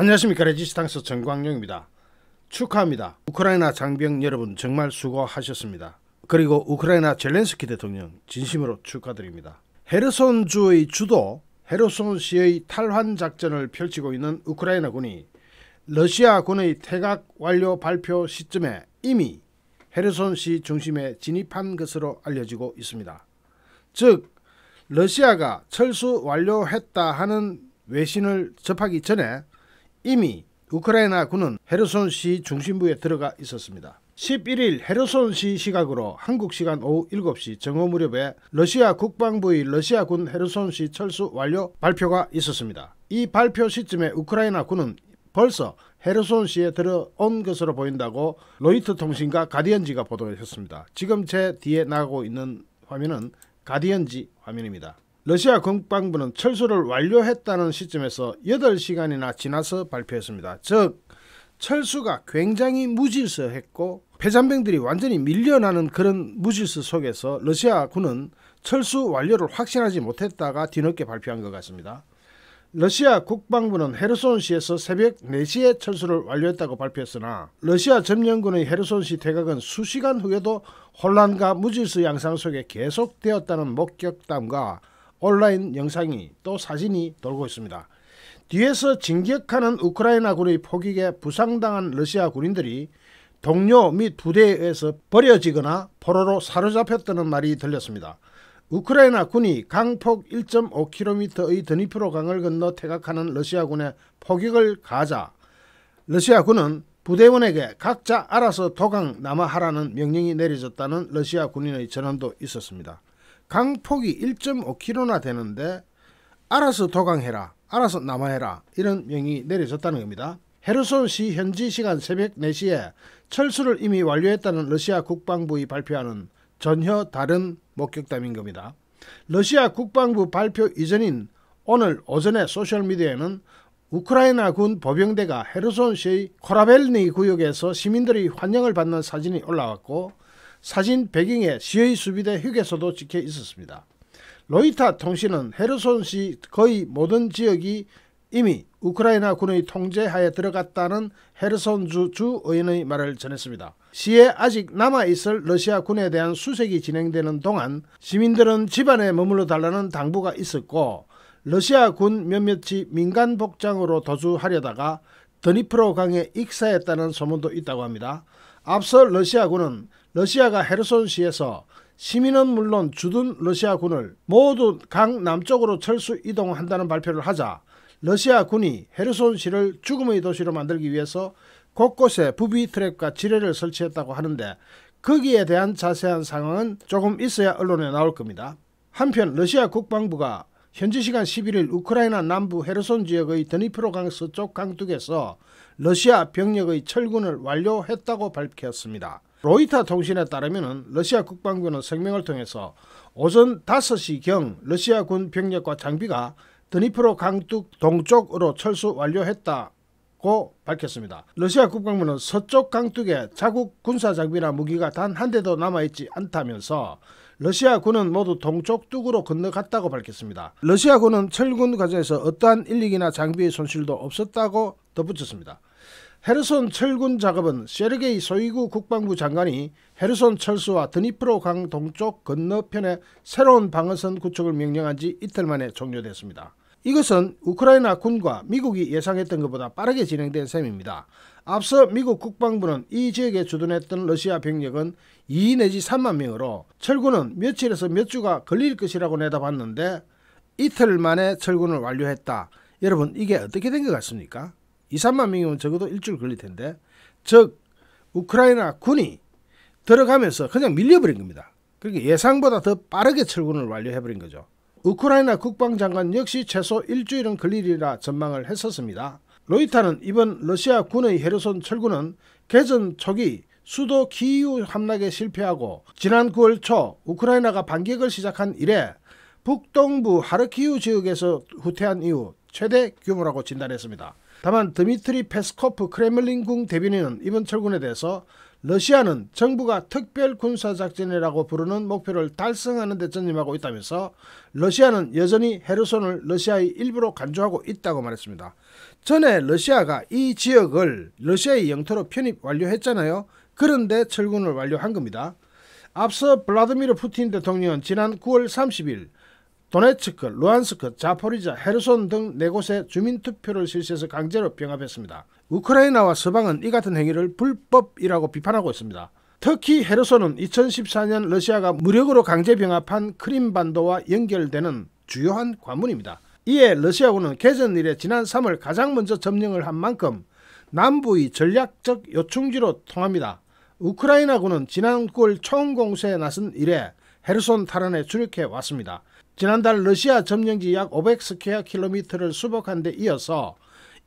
안녕하십니까 레지스탕스 정광용입니다. 축하합니다. 우크라이나 장병 여러분 정말 수고하셨습니다. 그리고 우크라이나 젤렌스키 대통령 진심으로 축하드립니다. 헤르손주의 주도 헤르손시의 탈환 작전을 펼치고 있는 우크라이나군이 러시아군의 태각 완료 발표 시점에 이미 헤르손시 중심에 진입한 것으로 알려지고 있습니다. 즉 러시아가 철수 완료했다 하는 외신을 접하기 전에 이미 우크라이나 군은 헤르손시 중심부에 들어가 있었습니다. 11일 헤르손시 시각으로 한국 시간 오후 7시 정오 무렵에 러시아 국방부의 러시아군 헤르손시 철수 완료 발표가 있었습니다. 이 발표 시점에 우크라이나 군은 벌써 헤르손시에 들어온 것으로 보인다고 로이터 통신과 가디언지가 보도했습니다. 지금 제 뒤에 나가고 있는 화면은 가디언지 화면입니다. 러시아 국방부는 철수를 완료했다는 시점에서 8시간이나 지나서 발표했습니다. 즉 철수가 굉장히 무질서했고 폐잔병들이 완전히 밀려나는 그런 무질서 속에서 러시아군은 철수 완료를 확신하지 못했다가 뒤늦게 발표한 것 같습니다. 러시아 국방부는 헤르손시에서 새벽 4시에 철수를 완료했다고 발표했으나 러시아 점령군의 헤르손시 퇴각은 수시간 후에도 혼란과 무질서 양상 속에 계속되었다는 목격담과 온라인 영상이 또 사진이 돌고 있습니다. 뒤에서 진격하는 우크라이나군의 포격에 부상당한 러시아 군인들이 동료 및 부대에 의해서 버려지거나 포로로 사로잡혔다는 말이 들렸습니다. 우크라이나 군이 강폭 1.5km의 드니프로 강을 건너 태각하는 러시아군의 포격을 가자 러시아군은 부대원에게 각자 알아서 도강 남하하라는 명령이 내려졌다는 러시아 군인의 전언도 있었습니다. 강폭이 1.5km나 되는데 알아서 도강해라 알아서 남아해라 이런 명이 내려졌다는 겁니다. 헤르손시 현지 시간 새벽 4시에 철수를 이미 완료했다는 러시아 국방부의 발표하는 전혀 다른 목격담인 겁니다. 러시아 국방부 발표 이전인 오늘 오전에 소셜미디어에는 우크라이나 군 보병대가 헤르손시의 코라벨니 구역에서 시민들의 환영을 받는 사진이 올라왔고 사진 배경에 시의 수비대 휴게소도 찍혀 있었습니다. 로이타 통신은 헤르손시 거의 모든 지역이 이미 우크라이나 군의 통제하에 들어갔다는 헤르손주 주의원의 말을 전했습니다. 시에 아직 남아있을 러시아 군에 대한 수색이 진행되는 동안 시민들은 집안에 머물러 달라는 당부가 있었고 러시아 군 몇몇이 민간 복장으로 도주하려다가 드니프로 강에 익사했다는 소문도 있다고 합니다. 앞서 러시아군은 러시아가 헤르손시에서 시민은 물론 주둔 러시아군을 모두 강 남쪽으로 철수 이동한다는 발표를 하자 러시아군이 헤르손시를 죽음의 도시로 만들기 위해서 곳곳에 부비 트랩과 지뢰를 설치했다고 하는데 거기에 대한 자세한 상황은 조금 있어야 언론에 나올 겁니다. 한편 러시아 국방부가 현지 시간 11일 우크라이나 남부 헤르손 지역의 드니프로강 서쪽 강둑에서 러시아 병력의 철군을 완료했다고 밝혔습니다. 로이터 통신에 따르면 러시아 국방부는 성명을 통해서 오전 5시경 러시아 군 병력과 장비가 드니프로 강둑 동쪽으로 철수 완료했다고 밝혔습니다. 러시아 국방부는 서쪽 강둑에 자국 군사 장비나 무기가 단 한 대도 남아있지 않다면서 러시아 군은 모두 동쪽 뚝으로 건너갔다고 밝혔습니다. 러시아 군은 철군 과정에서 어떠한 인력이나 장비의 손실도 없었다고 덧붙였습니다. 헤르손 철군 작업은 세르게이 소이구 국방부 장관이 헤르손 철수와 드니프로 강 동쪽 건너편에 새로운 방어선 구축을 명령한 지 이틀 만에 종료됐습니다. 이것은 우크라이나 군과 미국이 예상했던 것보다 빠르게 진행된 셈입니다. 앞서 미국 국방부는 이 지역에 주둔했던 러시아 병력은 2 내지 3만 명으로 철군은 며칠에서 몇 주가 걸릴 것이라고 내다봤는데 이틀 만에 철군을 완료했다. 여러분 이게 어떻게 된 것 같습니까? 2, 3만 명이면 적어도 일주일 걸릴 텐데 즉 우크라이나 군이 들어가면서 그냥 밀려버린 겁니다. 그러니까 예상보다 더 빠르게 철군을 완료해버린 거죠. 우크라이나 국방장관 역시 최소 일주일은 걸리리라 전망을 했었습니다. 로이타는 이번 러시아 군의 헤르손 철군은 개전 초기 수도 키이우 함락에 실패하고 지난 9월 초 우크라이나가 반격을 시작한 이래 북동부 하르키우 지역에서 후퇴한 이후 최대 규모라고 진단했습니다. 다만 드미트리 페스코프 크레믈린궁 대변인은 이번 철군에 대해서 러시아는 정부가 특별 군사작전이라고 부르는 목표를 달성하는 데 전념하고 있다면서 러시아는 여전히 헤르손을 러시아의 일부로 간주하고 있다고 말했습니다. 전에 러시아가 이 지역을 러시아의 영토로 편입 완료했잖아요. 그런데 철군을 완료한 겁니다. 앞서 블라드미르 푸틴 대통령은 지난 9월 30일 도네츠크, 루안스크, 자포리자, 헤르손 등 네 곳에 주민투표를 실시해서 강제로 병합했습니다. 우크라이나와 서방은 이 같은 행위를 불법이라고 비판하고 있습니다. 특히 헤르손은 2014년 러시아가 무력으로 강제 병합한 크림반도와 연결되는 주요한 관문입니다. 이에 러시아군은 개전 일에 지난 3월 가장 먼저 점령을 한 만큼 남부의 전략적 요충지로 통합니다. 우크라이나군은 지난 9월 총 공세에 나선 이래 헤르손 탈환에 주력해 왔습니다. 지난달 러시아 점령지 약 500스퀘어 킬로미터를 수복한 데 이어서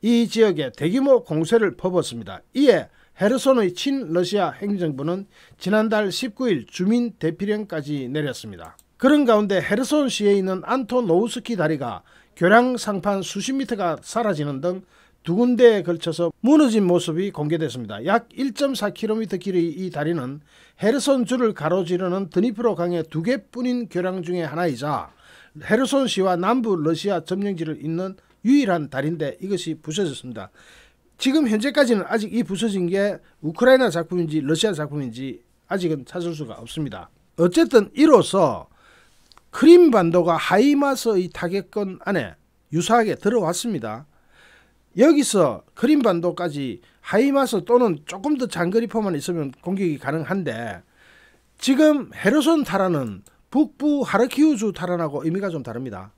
이 지역에 대규모 공세를 퍼붓습니다. 이에 헤르손의 친러시아 행정부는 지난달 19일 주민 대피령까지 내렸습니다. 그런 가운데 헤르손시에 있는 안토노우스키 다리가 교량 상판 수십 미터가 사라지는 등 두 군데에 걸쳐서 무너진 모습이 공개됐습니다. 약 1.4km 길의 이 다리는 헤르손주를 가로지르는 드니프로 강의 두 개뿐인 교량 중의 하나이자 헤르손시와 남부 러시아 점령지를 잇는 유일한 다리인데 이것이 부서졌습니다. 지금 현재까지는 아직 이 부서진 게 우크라이나 작품인지 러시아 작품인지 아직은 찾을 수가 없습니다. 어쨌든 이로써 크림 반도가 하이마스의 타격권 안에 유사하게 들어왔습니다. 여기서 크림 반도까지 하이마스 또는 조금 더 장거리 포만 있으면 공격이 가능한데 지금 헤르손 타라는 북부 하르키우주 탈환하고 의미가 좀 다릅니다.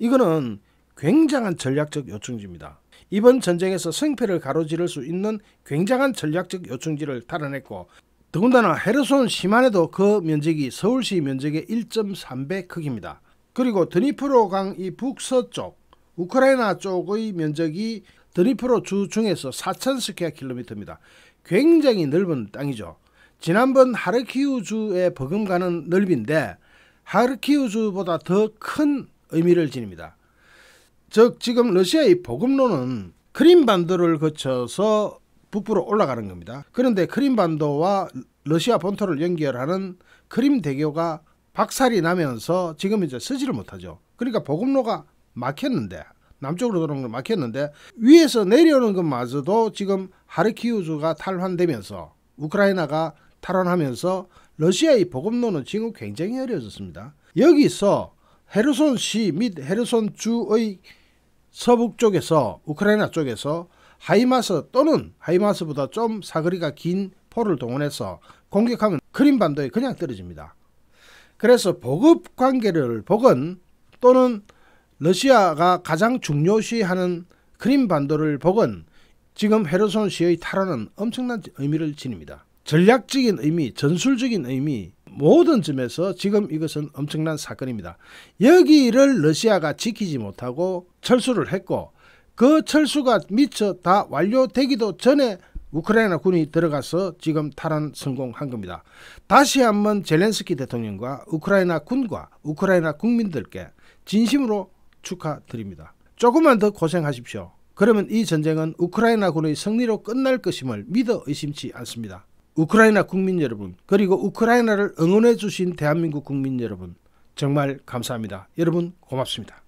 이거는 굉장한 전략적 요충지입니다. 이번 전쟁에서 승패를 가로지를 수 있는 굉장한 전략적 요충지를 탈환했고 더군다나 헤르손 시만에도 그 면적이 서울시 면적의 1.3배 크기입니다. 그리고 드니프로강 이 북서쪽 우크라이나 쪽의 면적이 드니프로 주 중에서 4,000 스퀘어 킬로미터입니다. 굉장히 넓은 땅이죠. 지난번 하르키우주의 버금가는 넓이인데 하르키우주보다 더 큰 의미를 지닙니다. 즉 지금 러시아의 보급로는 크림반도를 거쳐서 북부로 올라가는 겁니다. 그런데 크림반도와 러시아 본토를 연결하는 크림대교가 박살이 나면서 지금 이제 쓰지를 못하죠. 그러니까 보급로가 막혔는데 남쪽으로 들어오는 건 막혔는데 위에서 내려오는 것마저도 지금 하르키우주가 탈환되면서 우크라이나가 탈환하면서 러시아의 보급로는 지금 굉장히 어려졌습니다. 워 여기서 헤르손시 및 헤르손주의 서북쪽에서 우크라이나 쪽에서 하이마스 또는 하이마스보다 좀 사거리가 긴 포를 동원해서 공격하면 크림반도에 그냥 떨어집니다. 그래서 보급 관계를 보건 또는 러시아가 가장 중요시하는 크림반도를 보건 지금 헤르손시의 탈환은 엄청난 의미를 지닙니다. 전략적인 의미, 전술적인 의미 모든 점에서 지금 이것은 엄청난 사건입니다. 여기를 러시아가 지키지 못하고 철수를 했고 그 철수가 미처 다 완료되기도 전에 우크라이나 군이 들어가서 지금 탈환 성공한 겁니다. 다시 한번 젤렌스키 대통령과 우크라이나 군과 우크라이나 국민들께 진심으로 축하드립니다. 조금만 더 고생하십시오. 그러면 이 전쟁은 우크라이나 군의 승리로 끝날 것임을 믿어 의심치 않습니다. 우크라이나 국민 여러분, 그리고 우크라이나를 응원해 주신 대한민국 국민 여러분, 정말 감사합니다. 여러분 고맙습니다.